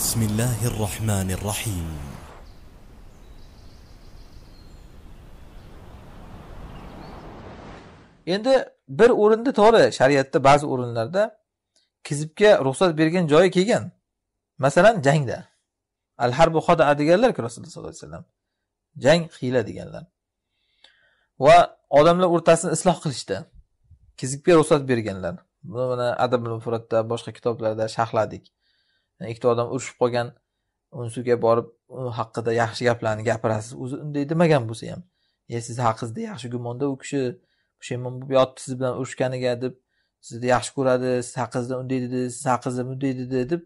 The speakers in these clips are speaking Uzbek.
بسم الله الرحمن الرحيم endi bir o'rinda to'g'ri shariatda ba'zi o'rinlarda kizibga ruxsat bergan joyi kelgan masalan jangda al harbu xoda deganlarku rasululloh sollallohu alayhi vasallam jang hiyla deganlar va odamlar o'rtasini isloh qilishda kizibga ruxsat berganlar buni mana adab mufratda boshqa kitoblarda sharhladik ikkita odam urushib qolgan unisiga borib uni haqida yaxshi gaplarni gapirasiz o'zi unday demagan bo'lsa ham e siz haqingizda yaxshi gumonda u kishi pushaymon bo'lib yotibdi siz bilan urushganiga deb sizni yaxshi ko'radi siz haqingizda unday dedi siz haqingizda bunday dedi deb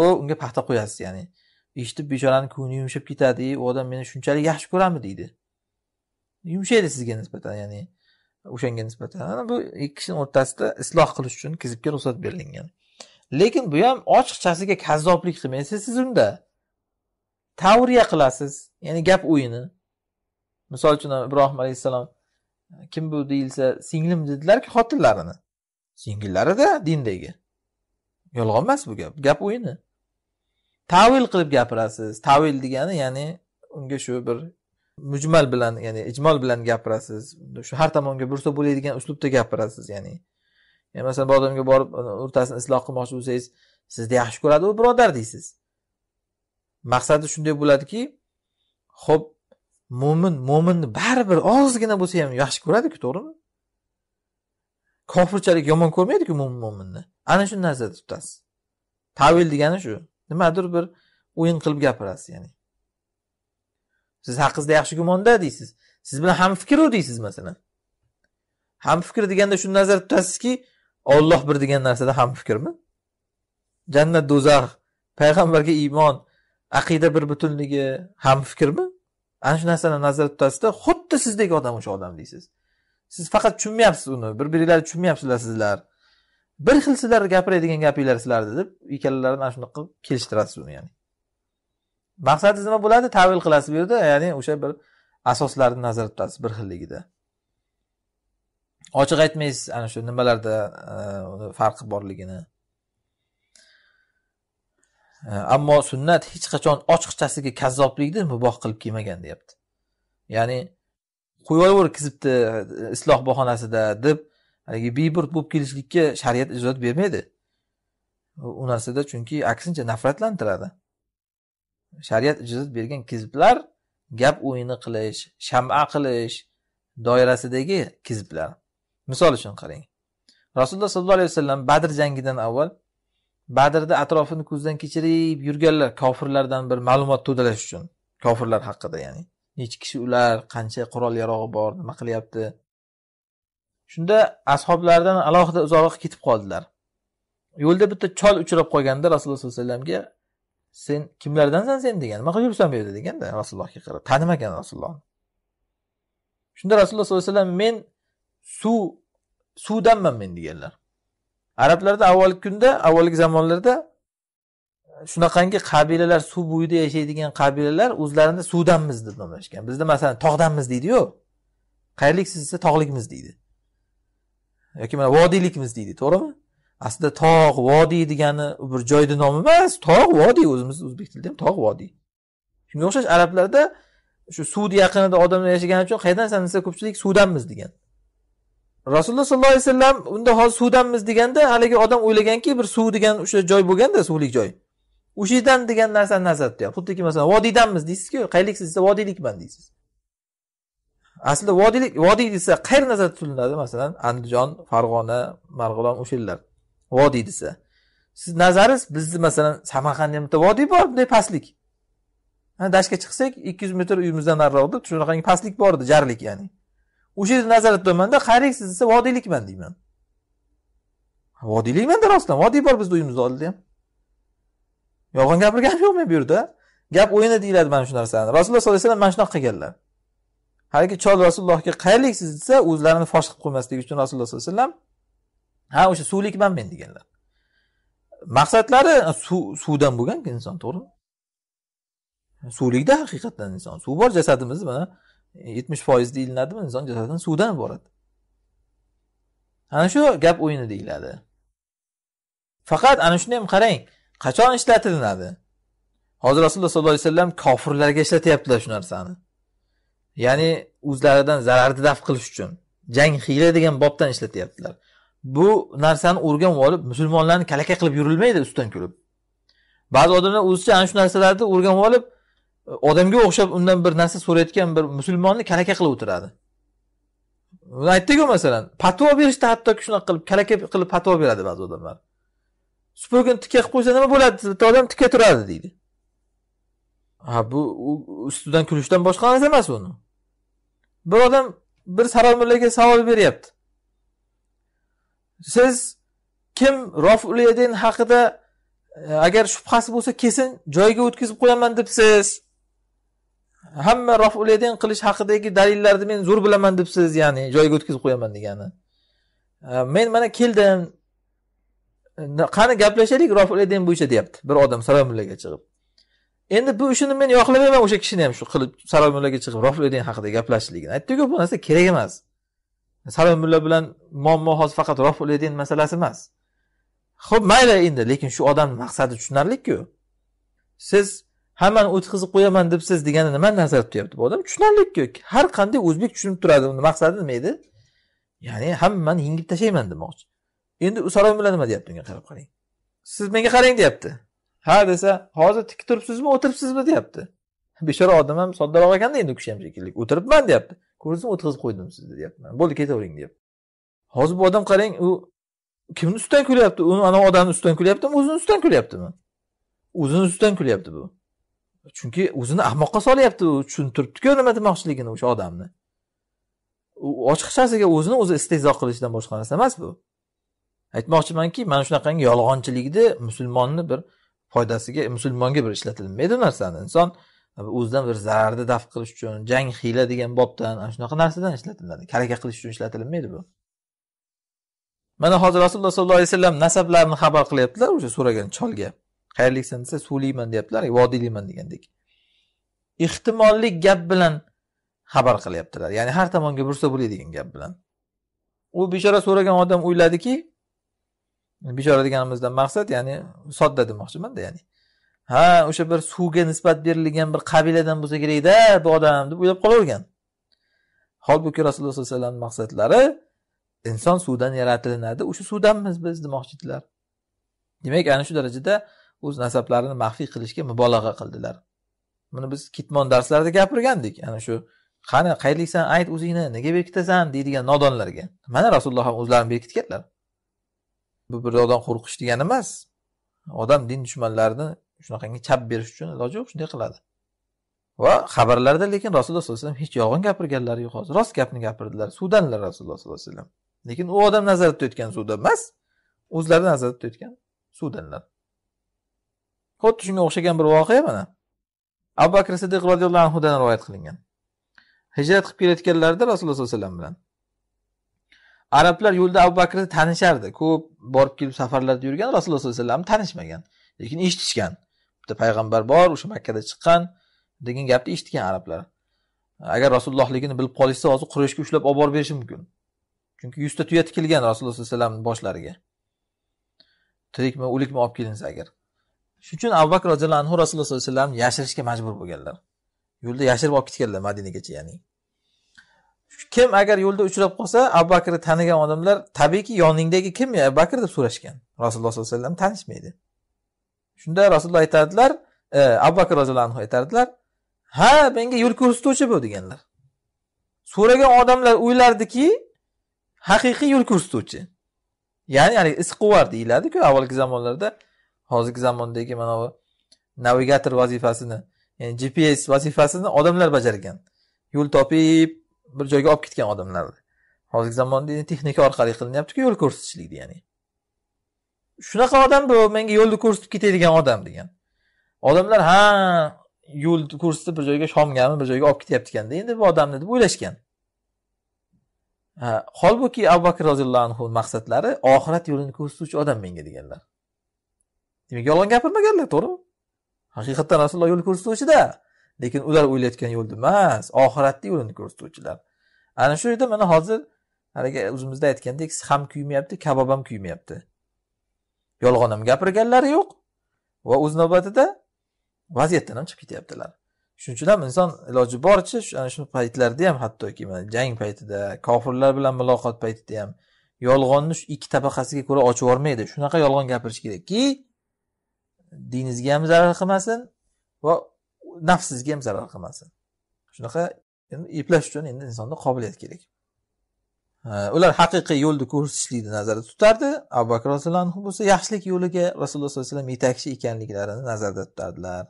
o unga paxta qo'yasiz ya'ni eshitib bechorani ko'ngli yumshab ketadi u odam meni shunchalik yaxshi ko'radimi deydi yumshaydi sizga nisbatan ya'ni o'shanga nisbatan bu ikki kishini o'rtasida isloh qilish uchun kizibga ruxsat berilgan lekin bu ham ochiqchasiga kazzoblik qilmaysiz siz unda tavriya qilasiz ya'ni gap o'yini misol uchun ibrohim alayhissalom kim bu deyilsa singlim dedilarki xotinlarini singillarida dindagi yolg'on emas bu gap gap o'yini tavil qilib gapirasiz tavil degani ya'ni unga shu bir mujmal bilan ya'ni ijmol bilan gapirasiz shu har tomonga bursa bo'ladigan uslubda gapirasiz ya'ni ya'ni masalan bir odamga borib o'rtasini isloh qilmoqchi bo'lsangiz sizni yaxshi ko'radi u birodar deysiz maqsadi shunday bo'ladiki ho'p mo'min mo'minni baribir ozgina bo'lsa ham yaxshi ko'radiku to'g'rimi kofirchalik yomon ko'rmaydiku mo'min mo'minni ana shu narsada tutasiz tavil degani shu nimadir bir o'yin qilib gapirasiz ya'ni siz haqingizda yaxshi gumonda deysiz siz bilan hamfikru deysiz masalan hamfikr deganda shuni nazarda tutasizki olloh bir degan narsada ham fikrmi jannat do'zax payg'ambarga iymon aqida bir butunligi ham fikrmi ana shu narsani nazarda tutasizda xuddi sizdek odam o'sha odam deysiz siz faqat tushunmayapsiz uni bir biringlarni tushunmayapsizlar sizlar bir xil sizlar gapiradigan gapinglar sizlarni deb ikkalalari mana shunaqa qilib kelishtirasiz uni ya'ni maqsadingiz nima bo'ladi tavil qilasiz bu yerda ya'ni o'sha bir asoslarni nazarda tutasiz bir xilligida ochiq aytmaysiz ana shu nimalarda e, farqi borligini e, ammo sunnat hech qachon ochiqchasiga kazzoblikni muboh qilib kelmagan deyapti ya'ni qo'yaver kizibdi e, isloh bahonasida deb haligi beburd bo'lib kelishlikka shariat ijozat bermaydi u narsada chunki aksincha nafratlantiradi shariat ijozat bergan kiziblar gap o'yini qilish shama qilish doirasidagi kiziblar misol uchun qarang rasululloh sollallohu alayhi vasallam badr jangidan avval badrda atrofini ko'zdan kechirib yurganlar kofirlardan bir ma'lumot to'dalash uchun kofirlar haqida ya'ni nechi kishi ular qancha qurol yarog'i bor nima qilyapti shunda ashoblardan alohida uzoqroq ketib qoldilar yo'lda bitta chol uchrab qolganda rasululloh sallallohu alayhi vasallamga sen kimlardansan sen degan nima qilib yuribsan bu yerda deganda rasulullohga qarab tanimagan rasulullohni shunda rasululloh sallallohu alayhi vasallam men suv suvdanman men deganlar arablarda avvalgi kunda avvalgi zamonlarda e, shunaqangi qabilalar suv bo'yida yashaydigan qabilalar o'zlarini suvdanmiz deb nomlashgan bizda masalan tog'danmiz deydiyu qayerliksiz desa tog'likmiz deydi yoki mana vodiylikmiz deydi to'g'rimi aslida tog' vodiy degani bir joyni nomi emas tog' vodiy o'zimiz o'zbek tilida ham tog' vodiy shunga o'xshash arablarda shu suvni yaqinida odamlar yashagani uchun qayerdansan desa ko'pchilik suvdanmiz degan rasululloh sollallohu alayhi vasallam unda hozir suvdanmiz deganda haligi odam o'ylaganki bir suv degan o'sha joy bo'lganda suvlik joy o'sha yerdan degan narsani nazarda tutyapti xuddiki masalan vodiydanmiz deysizku qayliksiz desa vodiylikman deysiz aslida vodiylik vodiy desa qayer nazarda tutilinadi masalan andijon farg'ona marg'ilon o'sha yerlar vodiy desa siz nazaringiz bizni masalan samarqandda bitta vodiy bor bunday pastlik dashtga chiqsak ikki yuz metr uyimizdan nariroqda shunaqangi pastlik bor edi jarlik ya'ni o'sha yerda nazoratda turmanda qariysiz desa vodiylikman deyman vodiylikmanda rostdan vodiy bor bizni uyimizni oldida ham yolg'on gapirganim yo'q men bu yerda gap o'yini deyiladi mana shu narsani rasululloh sollallohu alayhi vasallam mana shunaqa qilganlar haligi chol rasulullohga qayerliksiz desa o'zlarini fosh qilib qo'ymaslik uchun rasululloh sollallohu alayhi vasallam ha o'sha suvlikman men deganlar maqsadlari suvdan bo'lgan inson to'g'rimi suvlikda haqiqatdan inson suv bor jasadimizni mana yetmish foiz deyilnadimi inson jasadini suvdan iborat ana shu gap o'yini deyiladi faqat ana shuni ham qarang qachon ishlatilinadi hozir rasululloh sollallohu alayhi vasallam kofirlarga ishlatyaptilar shu narsani ya'ni o'zlaridan zararni daf qilish uchun jang hiyla degan bobdan ishlatyaptilar bu narsani o'rganib olib musulmonlarni kalaka qilib yurilmaydi ustidan kulib ba'zi odamlar o'zicha ana shu narsalarni o'rganib olib odamga o'xshab undan bir narsa so'rayotgan bir musulmonni kalaka qilib o'tiradi uni aytdiku masalan patvo berishda hattoki shunaqa qilib kalaka qilib patvo beradi ba'zi odamlar supurgini tikka qilib qo'ysa nima bo'ladi bitta odam tikka turadi deydi ha bu ustidan kulishdan boshqa narsa emas uni bir odam bir saromullaga savol beryapti siz kim rofuliddin haqida e, agar shubhasi bo'lsa kesin joyiga o'tkazib qo'yaman debsiz hamma raful qilish haqidagi dalillarni men zo'r bilaman debsiz ya'ni joyiga o'tkazib qo'yaman degani men mana keldim qani gaplashaylik roful bo'yicha deyapti bir odam saroymullaga chiqib endi bu ishini men yoqlamayman o'sha kishini ham shu qilib saroymullaga chiqib roful haqida gaplashishligini aytdiku bu narsa kerak emas saroymulla bilan muammo hozir faqat roful masalasi emas ho'p mayli endi lekin shu odamni maqsadi tushunarliku siz hammani o'tkazib qo'yaman debsiz degani nimani nazarda tutyapti bu odam tushunarliku har qanday o'zbek tushunib turadi uni maqsadi nima edi ya'ni hammani yengib tashlayman demoqchi endi u salom bilan nima deyapti unga qarab qarang siz menga qarang deyapti ha desa hozir tik turibsizmi o'tiribsizmi deyapti bechora odam ham soddaroq ekanda endi u kishi ham shekilli o'tiribman deyapti ko'rdingizmi o'tkazib qo'ydim sizni deyapti bo'ldi ketavering deyapti hozir bu odam qarang u kimni ustidan kulyapti uni anavi odamni ustidan kulyaptimi o'zini ustidan kulyaptimi o'zini ustidan kulyapti bu chunki o'zini ahmoqqa solyapti u tushuntiribdiku nima demoqchiligini o'sha odamni u ochiqchasiga o'zini o'zi istehzo qilishdan boshqa narsa emas bu aytmoqchimanki mana shunaqangi yolg'onchilikni musulmonni bir foydasiga musulmonga bir ishlatilmaydi u narsani inson o'zidan bir zararni daf qilish uchun jang hiyla degan bobdan ana shunaqa narsadan ishlatiladi karaka qilish uchun ishlatilinmaydi bu mana hozir rasululloh sollallohu alayhi vasallam nasablarini xabar qilyaptilar o'sha so'ragan cholga qayerliksan desa suvliyman deyaptilar e, vodiliyman degandek ehtimolli gap bilan xabar qilyaptilar ya'ni har tomonga bursa bo'ladi degan gap bilan u bechora so'ragan odam o'yladiki bechora deganimizdan maqsad ya'ni sodda demoqchimanda ya'ni ha o'sha bir suvga nisbat berilgan bir qabiladan bo'lsa kerakda bu odam deb o'ylab qolavergan holbuki rasululloh sollallohu alayhi vasallam maqsadlari inson suvdan yaratilinadi o'sha suvdanmiz biz demoqchi edilar demak ana shu darajada o'z nasablarini maxfiy qilishga mubolag'a qildilar buni biz kitmon darslarida gapirgandik ana shu qani qayerliksan ayt o'zingni nega berkitasan deydigan nodonlarga mana rasululloh ham o'zlarini berkitganlar bu birovdan qo'rqish degani emas odam din dushmanlarini shunaqangi chap berish uchun iloji yo'q shunday qiladi va xabarlarda lekin rasululloh sallallohu alayhi vasallam hech yolg'on gapirganlari yo'q hozir rost gapni gapirdilar suvdanlar rasululloh sallallohu alayhi vasallam lekin u odam nazarda tutayotgan suvda emas o'zlari nazarda tutayotgan suvdanlar xuddi shunga o'xshagan bir voqea mana abu bakr siddiq roziyallohu anhudan rivoyat qilingan hijrat qilib kelayotganlarida rasululloh sollallohu alayhi vasallam bilan arablar yo'lda abu bakrni tanishardi ko'p borib kelib safarlarda yurgan rasululloh sollallohu alayhi vasallamni tanishmagan lekin eshitishgan bitta payg'ambar bor o'sha makkada chiqqan degan gapni eshitgan arablar agar rasulullohligini bilib qolishsa hozir qurayshga ushlab olib borib berishi mumkin chunki yuzta tuya tikilgan rasululloh sollallohu alayhi vasallamni boshlariga tirikmi o'likmi olib kelinsa agar shuning uchun abu bakr roziyallohu anhu rasululloh sollallohu alayhi vasallam yashirishga majbur bo'lganlar yo'lda yashirib olib ketganlar madinagacha ya'ni kim agar yo'lda uchrab qolsa abu bakrni tanigan odamlar tabiiyki yoningdagi kim abu bakr deb so'rashgan rasululloh sollallohu alayhi vasallam tanishmaydi shunda rasululloh aytardilar e, abu bakr roziyallohu anhu aytardilar ha menga yo'l ko'rsatuvchi bu deganlar so'ragan odamlar o'ylardiki haqiqiy yo'l ko'rsatuvchi ya'ni haligi isquvar deyiladiku avvalgi zamonlarda hozirgi zamondagi mana bu navigator vazifasini ya'ni gps vazifasini odamlar bajargan yo'l topib bir joyga olib ketgan odamlar hozirgi zamonda texnika orqali qilinyaptiku yo'l ko'rsatishlik ya'ni shunaqa odam bu menga yo'lni ko'rsatib ketadigan odam degan odamlar ha yo'lni ko'rsatib bir joyga shomgami bir joyga olib ketyapti ekanda endi bu odamni deb o'ylashgan holbuki abu bakr roziyallohu anhu maqsadlari oxirat yo'lini ko'rsatuvchi odam menga deganlar demak yolg'on gapirmaganlar to'g'rimi haqiqatdan rasululloh yo'lni ko'rsatuvchida lekin ular o'ylayotgan yo'lni emas oxiratni yo'lini ko'rsatuvchilar ana shu yerda mana hozir haligi o'zimizda aytgandek ham kuymayapti kabob ham kuymayapti yolg'on ham gapirganlari yo'q va o'z navbatida vaziyatdan ham chiqib ketyaptilar shuning uchun ham inson iloji boricha ana shu paytlarda ham hattoki mana jang paytida kofirlar bilan muloqot paytida ham yolg'onni shu ikki tabaqasiga ko'ra ochib yubormaydi shunaqa yolg'on gapirish kerakki diningizga ham zarar qilmasin va nafsingizga ham zarar qilmasin shunaqa eplash uchun endi insonda qobiliyat kerak ular haqiqiy yo'lni ko'rsatishlikni nazarda tutardi abu bakr roziyallohu anhu bo'lsa yaxshilik yo'liga rasululloh sollallohu alayhi vasallam yetakchi ekanliklarini nazarda tutardilar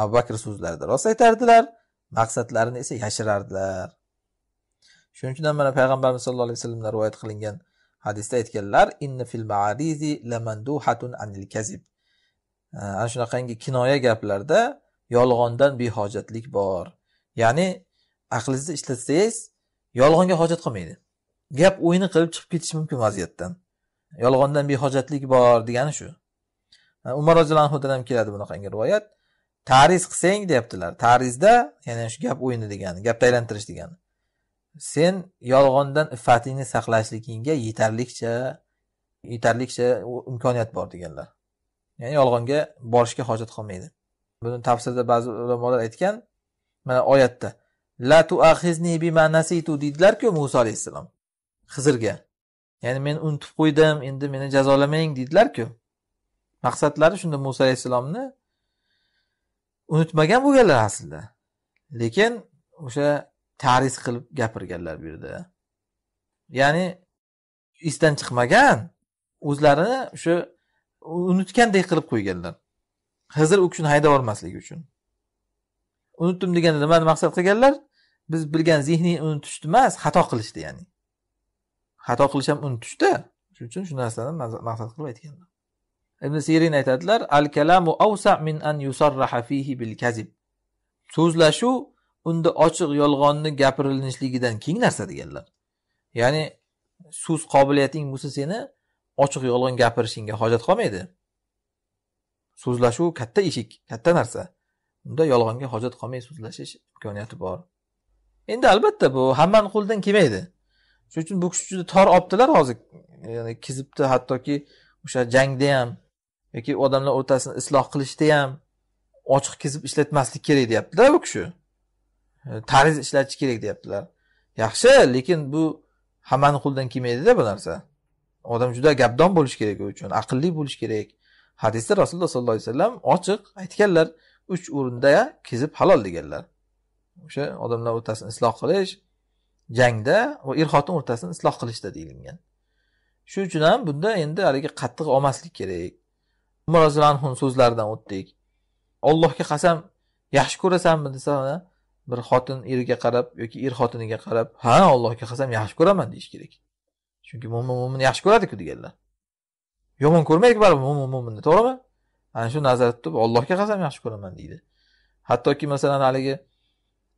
abu bakr so'zlarida rost aytardilar maqsadlarini esa yashirardilar shuning uchun ham mana payg'ambarimiz sallallohu alayhi vasallamdan rivoyat qilingan hadisda aytganlar inni fil maarizi lamanduhatun anil kazib ana shunaqangi kinoya gaplarda yolg'ondan behojatlik bor ya'ni aqlingizni ishlatsangiz yolg'onga hojat qolmaydi gap o'yini qilib chiqib ketishi mumkin vaziyatdan yolg'ondan behojatlik bor degani shu umar roziyallohu anhudan ham keladi bunaqangi rivoyat tariz qilsang deyaptilar tarizda ya'ni shu gap o'yini degani gapni aylantirish degani sen yolg'ondan iffatingni saqlashligingga yetarlicha yetarlicha imkoniyat bor deganlar ya'ni yolg'onga borishga hojat qolmaydi buni tafsirda ba'zi ulamolar aytgan mana oyatda la tuaxizni bima nasitu deydilarku muso alayhissalom xizrga ya'ni men unutib qo'ydim endi meni jazolamang deydilarku maqsadlari shunda muso alayhissalomni unutmagan bo'lganlar aslida lekin o'sha taris qilib gapirganlar bu yerda ya'ni esdan chiqmagan o'zlarini o'sha unutgandek qilib qo'yganlar hizr u kishini haydab olmasligi uchun unutdim deganda nimani maqsad qilganlar biz bilgan zehniy unutishni emas xato qilishdi ya'ni xato qilish ham unutishda shuning uchun shu narsani maqsad qilib aytganlar ibn sirin aytadilar al kalamu avsa min an yusarraha fihi bil kazib so'zlashuv unda ochiq yolg'onni gapirilishligidan keng narsa deganlar ya'ni so'z qobiliyating bo'lsa seni ochiq yolg'on gapirishingga hojat qolmaydi so'zlashuv katta eshik katta narsa unda yolg'onga hojat qolmay so'zlashish imkoniyati bor endi albatta bu hammani qo'lidan kelmaydi shuning uchun bu kishi juda tor olibdilar hozir ya'ni kizibdi hattoki o'sha jangda ham yoki odamlar o'rtasini isloh qilishda ham ochiq kizib ishlatmaslik kerak deyaptilar bu kishi tariz ishlatish kerak deyaptilar yaxshi lekin bu hammani qo'lidan kelmaydida bu narsa odam juda gapdon bo'lishi u uchun aqlli bo'lishi kerak hadisda rasululloh sollallohu alayhi vasallam ochiq aytganlar uch o'rinda kezib halol deganlar o'sha odamlar o'rtasini isloh qilish jangda va er xotin o'rtasini isloh qilishda deyilgan shu uchun ham bunda endi haligi qattiq olmaslik kerak umar roziyallohu anhuni so'zlaridan o'tdik allohga qasam yaxshi ko'rasanmi desa bir xotin eriga qarab yoki er xotiniga qarab ha allohga qasam yaxshi ko'raman deyish kerak chunki mo'min mo'minni yaxshi ko'radiku deganlar yomon ko'rmaydiku baribir mo'min mo'minni to'g'rimi ana shu nazarda tutib ollohga qasam yaxshi ko'raman deydi hattoki masalan haligi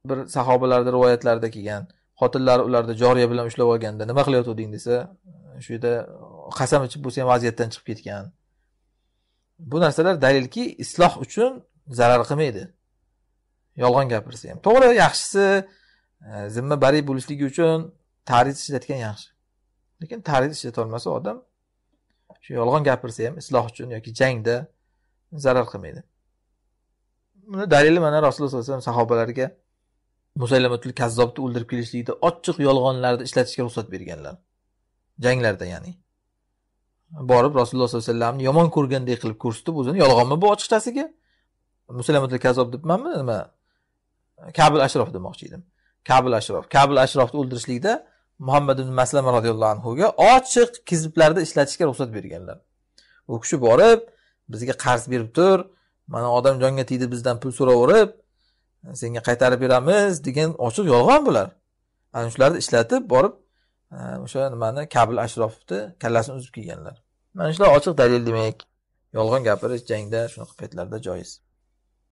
bir sahobalarni rivoyatlarida kelgan xotinlari ularni joriya bilan ushlab olganda nima qilayotganding desa shu yerda qasam ichib bo'lsa ham vaziyatdan chiqib ketgan bu narsalar dalilki isloh uchun zarar qilmaydi yolg'on gapirsa ham to'g'ri yaxshisi e, zimma bari bo'lishligi uchun tariz ishlatgan yaxshi lekin tarix ishlatolmasa odam shu yolg'on gapirsa ham isloh uchun yoki jangda zarar qilmaydi buni dalili mana rasululloh sallallohu alayhi vasallam sahobalarga musaylamatul kazzobni o'ldirib kelishlikda ochiq yolg'onlarni ishlatishga ruxsat berganlar janglarda ya'ni borib rasululloh sollallohu alayhi vasallamni yomon ko'rgandek qilib ko'rsatib o'zini yolg'onmi bu ochiqchasiga musaylamatul kazzob debmanmi nima kabil ashrof demoqchi edim kabil ashrof kabil ashrofni o'ldirishlikda muhammad ibn maslama roziyallohu anhuga ochiq kizblarda ishlatishga ruxsat berganlar u kishi borib bizga qarz berib tur mana odam jonga tegdi bizdan pul so'raverib senga qaytarib beramiz degan ochiq yolg'on bular ana shularni ishlatib borib e, o'sha nimani kabil ashrofni kallasini uzib kelganlar mana shular ochiq dalil demak yolg'on gapirish jangda shunaqa paytlarda joiz